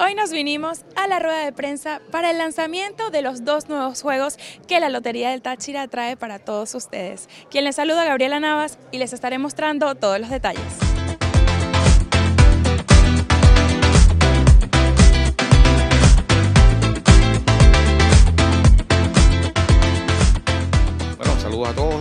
Hoy nos vinimos a la rueda de prensa para el lanzamiento de los dos nuevos juegos que la Lotería del Táchira trae para todos ustedes. Quien les saluda Gabriela Navas y les estaré mostrando todos los detalles.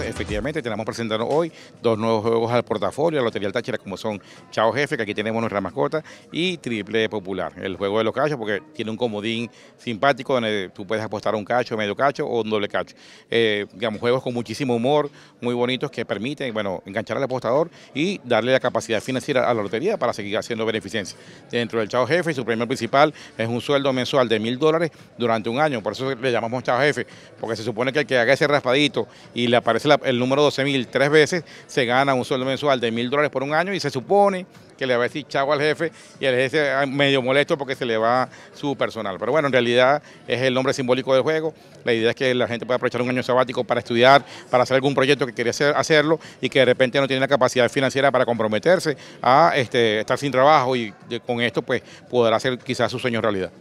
efectivamente tenemos presentando hoy dos nuevos juegos al portafolio, la Lotería Táchira, como son Chao Jefe, que aquí tenemos nuestra mascota, y Triple Popular, el juego de los cachos, porque tiene un comodín simpático donde tú puedes apostar un cacho, medio cacho o un doble cacho. Eh, digamos, juegos con muchísimo humor, muy bonitos, que permiten, bueno, enganchar al apostador y darle la capacidad financiera a la lotería para seguir haciendo beneficencia. Dentro del Chao Jefe, su premio principal es un sueldo mensual de mil dólares durante un año, por eso le llamamos Chao Jefe, porque se supone que el que haga ese raspadito y le aparece la el número 12.000 tres veces, se gana un sueldo mensual de mil dólares por un año y se supone que le va a decir chavo al jefe y el jefe ah, medio molesto porque se le va su personal. Pero bueno, en realidad es el nombre simbólico del juego. La idea es que la gente pueda aprovechar un año sabático para estudiar, para hacer algún proyecto que quería hacerlo y que de repente no tiene la capacidad financiera para comprometerse a este, estar sin trabajo y con esto pues podrá hacer quizás su sueño realidad.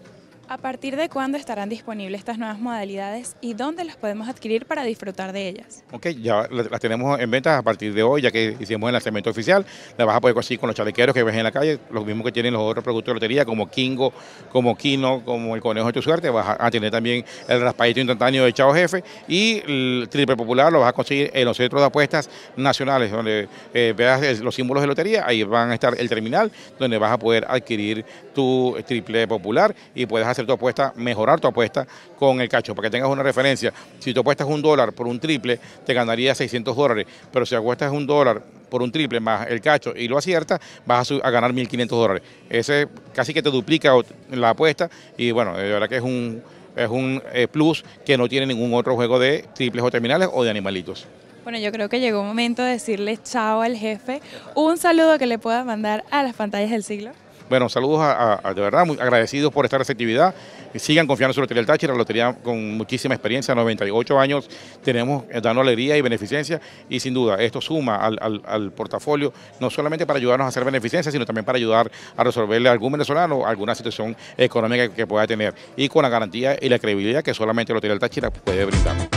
¿A partir de cuándo estarán disponibles estas nuevas modalidades y dónde las podemos adquirir para disfrutar de ellas? Ok, ya las tenemos en ventas a partir de hoy, ya que hicimos el lanzamiento oficial. Las vas a poder conseguir con los chalequeros que ves en la calle, los mismos que tienen los otros productos de lotería, como Kingo, como Kino, como el Conejo de tu Suerte. Vas a tener también el raspadito instantáneo de Chao Jefe y el Triple Popular lo vas a conseguir en los centros de apuestas nacionales, donde eh, veas los símbolos de lotería. Ahí van a estar el terminal, donde vas a poder adquirir tu Triple Popular y puedes hacer hacer tu apuesta, mejorar tu apuesta con el cacho. Para que tengas una referencia, si tu apuestas un dólar por un triple, te ganaría 600 dólares, pero si apuestas un dólar por un triple más el cacho y lo aciertas, vas a, ganar 1.500 dólares. Ese casi que te duplica la apuesta y bueno, de verdad que es un, es un eh, plus que no tiene ningún otro juego de triples o terminales o de animalitos. Bueno, yo creo que llegó el momento de decirle chao al jefe. Un saludo que le pueda mandar a las pantallas del siglo. Bueno, saludos a, de verdad, muy agradecidos por esta receptividad. Sigan confiando en su Lotería del Táchira, la lotería con muchísima experiencia, 98 años, tenemos eh, dando alegría y beneficencia y sin duda esto suma al, portafolio, no solamente para ayudarnos a hacer beneficencia, sino también para ayudar a resolverle a algún venezolano alguna situación económica que, pueda tener y con la garantía y la credibilidad que solamente la Lotería del Táchira puede brindar.